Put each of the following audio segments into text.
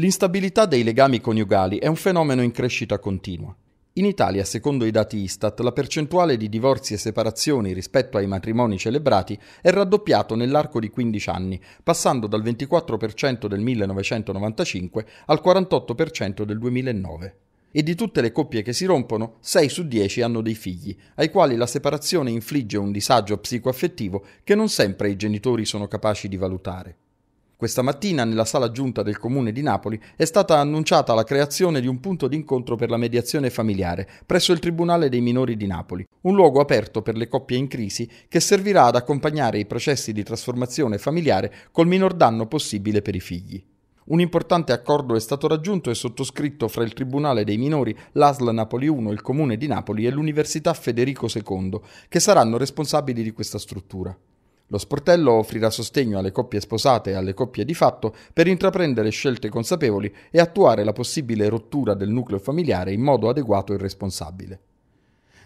L'instabilità dei legami coniugali è un fenomeno in crescita continua. In Italia, secondo i dati Istat, la percentuale di divorzi e separazioni rispetto ai matrimoni celebrati è raddoppiato nell'arco di 15 anni, passando dal 24% del 1995 al 48% del 2009. E di tutte le coppie che si rompono, 6 su 10 hanno dei figli, ai quali la separazione infligge un disagio psicoaffettivo che non sempre i genitori sono capaci di valutare. Questa mattina, nella sala giunta del Comune di Napoli, è stata annunciata la creazione di un punto d'incontro per la mediazione familiare presso il Tribunale dei minori di Napoli, un luogo aperto per le coppie in crisi che servirà ad accompagnare i processi di trasformazione familiare col minor danno possibile per i figli. Un importante accordo è stato raggiunto e sottoscritto fra il Tribunale dei minori, l'ASL Napoli 1, il Comune di Napoli e l'Università Federico II, che saranno responsabili di questa struttura. Lo sportello offrirà sostegno alle coppie sposate e alle coppie di fatto per intraprendere scelte consapevoli e attuare la possibile rottura del nucleo familiare in modo adeguato e responsabile.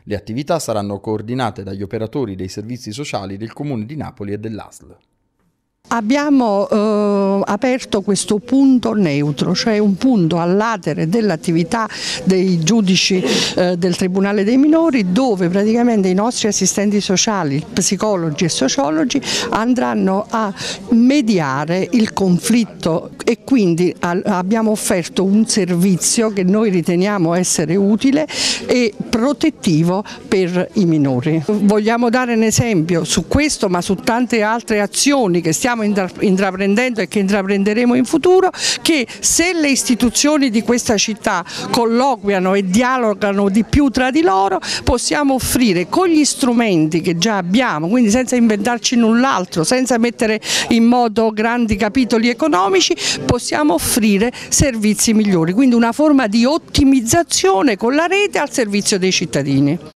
Le attività saranno coordinate dagli operatori dei servizi sociali del Comune di Napoli e dell'ASL. Abbiamo eh, aperto questo punto neutro, cioè un punto all'atere dell'attività dei giudici eh, del Tribunale dei Minori dove praticamente i nostri assistenti sociali, psicologi e sociologi andranno a mediare il conflitto e quindi abbiamo offerto un servizio che noi riteniamo essere utile e protettivo per i minori. Vogliamo dare un esempio su questo ma su tante altre azioni che stiamo intraprendendo e che intraprenderemo in futuro che se le istituzioni di questa città colloquiano e dialogano di più tra di loro possiamo offrire con gli strumenti che già abbiamo, quindi senza inventarci null'altro, senza mettere in moto grandi capitoli economici, possiamo offrire servizi migliori, quindi una forma di ottimizzazione con la rete al servizio dei cittadini.